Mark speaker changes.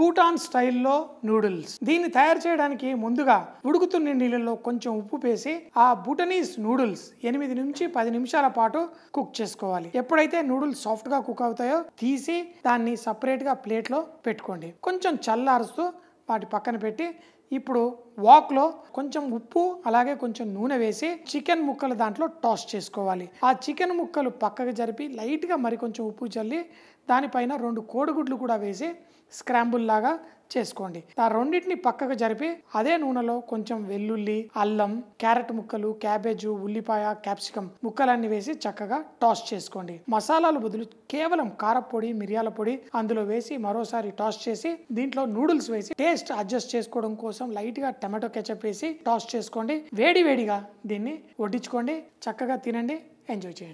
Speaker 1: భూటాన్ స్టైల్లో నూడిల్స్ దీన్ని తయారు చేయడానికి ముందుగా ఉడుకుతున్న నీళ్ళలో కొంచెం ఉప్పు పేసి ఆ బూటనీస్ నూడిల్స్ ఎనిమిది నుంచి పది నిమిషాల పాటు కుక్ చేసుకోవాలి ఎప్పుడైతే నూడిల్స్ సాఫ్ట్గా కుక్ అవుతాయో తీసి దాన్ని సపరేట్గా ప్లేట్లో పెట్టుకోండి కొంచెం చల్లారుస్తూ వాటి పక్కన పెట్టి ఇప్పుడు వాక్లో కొంచెం ఉప్పు అలాగే కొంచెం నూనె వేసి చికెన్ ముక్కలు దాంట్లో టాస్ చేసుకోవాలి ఆ చికెన్ ముక్కలు పక్కకు జరిపి లైట్గా మరి కొంచెం ఉప్పు చల్లి దానిపైన రెండు కోడిగుడ్లు కూడా వేసి స్క్రాంబుల్ లాగా చేసుకోండి ఆ రెండింటిని పక్కకు జరిపి అదే నూనెలో కొంచెం వెల్లుల్లి అల్లం క్యారెట్ ముక్కలు క్యాబేజు ఉల్లిపాయ క్యాప్సికం ముక్కలన్నీ వేసి చక్కగా టాస్ చేసుకోండి మసాలాలు బదులు కేవలం కారపొడి మిరియాల పొడి అందులో వేసి మరోసారి టాస్ చేసి దీంట్లో నూడిల్స్ వేసి టేస్ట్ అడ్జస్ట్ చేసుకోవడం కోసం లైట్ గా టమాటో కెచప్ వేసి టాస్ చేసుకోండి వేడి వేడిగా దీన్ని వడ్డించుకోండి చక్కగా తినండి ఎంజాయ్ చేయండి